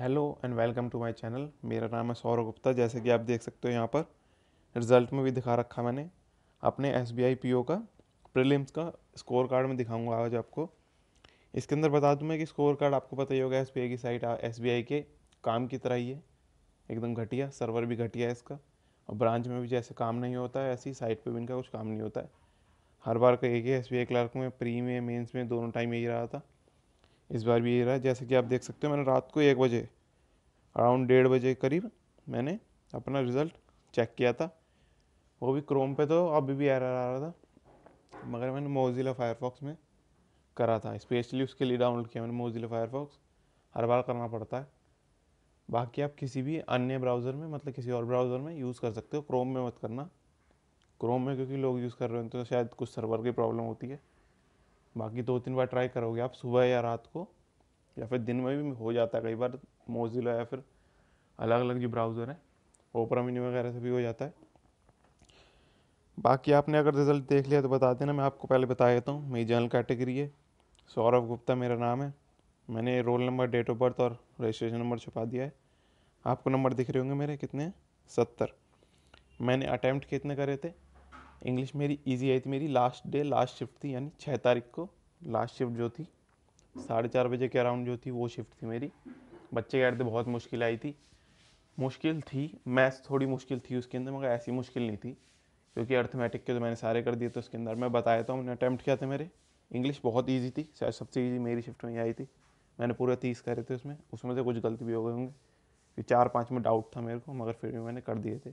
hello and welcome to my channel मेरा नाम है सौरव गुप्ता जैसे कि आप देख सकते हो यहाँ पर रिज़ल्ट में भी दिखा रखा मैंने अपने एस बी का प्रीलिम्स का स्कोर कार्ड में दिखाऊंगा आज आपको इसके अंदर बता दूं मैं कि स्कोर कार्ड आपको पता ही होगा एस की साइट एस के काम की तरह ही है एकदम घटिया सर्वर भी घटिया है इसका और ब्रांच में भी जैसे काम नहीं होता है ऐसी साइट पर भी इनका कुछ काम नहीं होता है हर बार का एक ही एस बी क्लर्क में प्री में मेन्स में दोनों टाइम यही रहा था इस बार भी यही रहा जैसे कि आप देख सकते हो मैंने रात को एक बजे अराउंड डेढ़ बजे करीब मैंने अपना रिज़ल्ट चेक किया था वो भी क्रोम पे तो अभी भी एरर आ रहा था मगर मैंने मोजिला फायरफॉक्स में करा था स्पेशली उसके लिए डाउनलोड किया मैंने मोजिला फायरफॉक्स हर बार करना पड़ता है बाकी आप किसी भी अन्य ब्राउज़र में मतलब किसी और ब्राउज़र में यूज़ कर सकते हो क्रोम में मत करना क्रोम में क्योंकि लोग यूज़ कर रहे हैं तो शायद कुछ सर्वर की प्रॉब्लम होती है बाकी दो तीन बार ट्राई करोगे आप सुबह या रात को या फिर दिन में भी हो जाता है कई बार मोजिला या फिर अलग अलग जो ब्राउज़र हैं ओपरा मिनी वगैरह से भी हो जाता है बाकी आपने अगर रिज़ल्ट देख लिया तो बता देना मैं आपको पहले बता देता हूँ मेरी जनरल कैटेगरी है सौरभ गुप्ता मेरा नाम है मैंने roll number date of birth और रजिस्ट्रेशन नंबर छुपा दिया है आपको नंबर दिख रहे होंगे मेरे कितने सत्तर मैंने अटैम्प्ट कितने करे थे इंग्लिश मेरी इजी आई थी मेरी लास्ट डे लास्ट शिफ्ट थी यानी छः तारीख को लास्ट शिफ्ट जो थी साढ़े चार बजे के अराउंड जो थी वो शिफ्ट थी मेरी बच्चे के थे तो बहुत मुश्किल आई थी मुश्किल थी मैथ्स थोड़ी मुश्किल थी उसके अंदर मगर ऐसी मुश्किल नहीं थी क्योंकि अर्थमेटिक के तो मैंने सारे कर दिए तो उसके अंदर मैं बताया था मैंने अटैम्प्ट किया थे मेरे इंग्लिश बहुत ईजी थी शायद सबसे ईजी मेरी शिफ्ट में आई थी मैंने पूरे तीस करे थे उसमें उसमें से कुछ गलती भी हो गए होंगे कि चार पाँच में डाउट था मेरे को मगर फिर भी मैंने कर दिए थे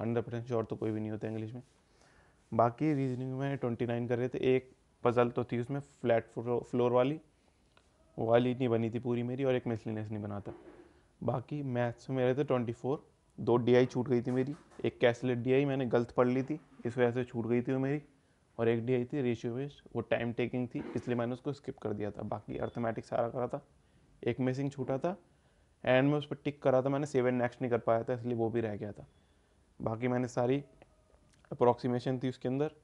हंड्रेड परसेंट श्योर तो कोई भी नहीं होता इंग्लिश में बाकी रीजनिंग में ट्वेंटी नाइन कर रहे थे एक पज़ल तो थी उसमें फ्लैट फ्लोर वाली वाली नहीं बनी थी पूरी मेरी और एक मिसलिनस नहीं बना था बाकी मैथ्स में मेरे थे ट्वेंटी फोर दो डी आई छूट गई थी मेरी एक कैसलेट डी आई मैंने गलत पढ़ ली थी इस वजह से छूट गई थी वो मेरी और एक डी आई थी रेशियो वेस्ट वो टाइम टेकिंग थी इसलिए मैंने उसको स्किप कर दिया था बाकी अर्थमेटिक सारा करा था एक मिसिंग छूटा था एंड में उस पर टिक करा था मैंने सेवन नेक्स्ट नहीं कर पाया था इसलिए वो भी रह गया था बाकी मैंने सारी अप्रॉक्सीमेशन थी उसके अंदर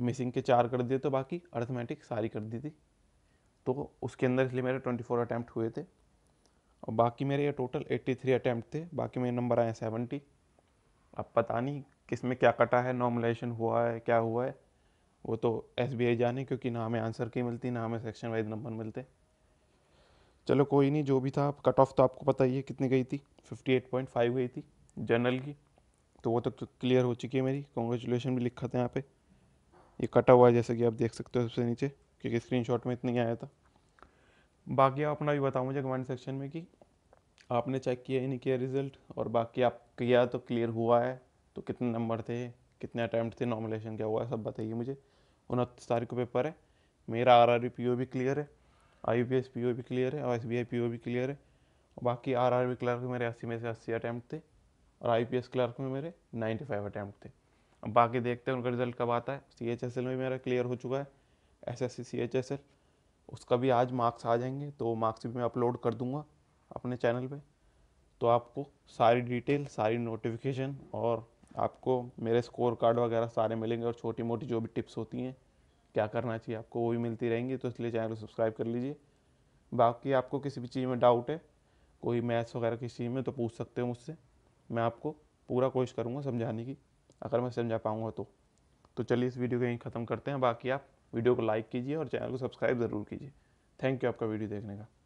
मिसिंग के चार कर दिए तो बाकी अर्थमेटिक सारी कर दी थी तो उसके अंदर इसलिए मेरे ट्वेंटी फोर अटैम्प्ट हुए थे और बाकी मेरे ये टोटल एट्टी थ्री अटैम्प्ट थे बाकी मेरे नंबर आए सेवेंटी अब पता नहीं किस में क्या कटा है नॉर्मलाइजेशन हुआ है क्या हुआ है वो तो एस बी आई जाने क्योंकि ना हमें आंसर की मिलती ना हमें सेक्शन वाइज नंबर मिलते चलो कोई नहीं जो भी था कट ऑफ तो आपको पता ही है कितनी गई थी फिफ्टी एट पॉइंट फाइव गई थी जनरल की तो वो तो क्लियर हो चुकी है मेरी कॉन्ग्रेचुलेसन भी लिखा था यहाँ पर ये कटा हुआ है जैसे कि आप देख सकते हो सबसे नीचे क्योंकि स्क्रीनशॉट में इतना ही आया था बाकी आप अपना भी बताओ मुझे कमेंट सेक्शन में कि आपने चेक किया ही नहीं किया रिज़ल्ट और बाकी आप किया तो क्लियर हुआ है तो कितने नंबर थे कितने अटैम्प्ट थे नॉमिनेशन क्या हुआ है सब बताइए मुझे उनतीस तारीख को पेपर है मेरा आर आर पी ओ भी क्लियर है I P S P O भी क्लियर है और S B I P O भी क्लियर है और बाकी आर आर बी क्लर्क मेरे अस्सी में से अस्सी अटैम्प्ट थे और आई पी एस क्लर्क में मेरे नाइन्टी फाइव अटैम्प्ट थे अब बाकी देखते हैं उनका रिजल्ट कब आता है सी एच एस एल में मेरा क्लियर हो चुका है S S C C H S L उसका भी आज मार्क्स आ जाएंगे तो मार्क्स भी मैं अपलोड कर दूंगा अपने चैनल पे तो आपको सारी डिटेल सारी नोटिफिकेशन और आपको मेरे स्कोर कार्ड वगैरह सारे मिलेंगे और छोटी मोटी जो भी टिप्स होती हैं क्या करना चाहिए आपको वो भी मिलती रहेंगी तो इसलिए चैनल को सब्सक्राइब कर लीजिए बाकी आपको किसी भी चीज़ में डाउट है कोई मैथ्स वगैरह किसी चीज़ में तो पूछ सकते हो मुझसे मैं आपको पूरा कोशिश करूँगा समझाने की अगर मैं समझा पाऊँगा तो तो चलिए इस वीडियो को यहीं ख़त्म करते हैं बाकी आप वीडियो को लाइक कीजिए और चैनल को सब्सक्राइब ज़रूर कीजिए थैंक यू आपका वीडियो देखने का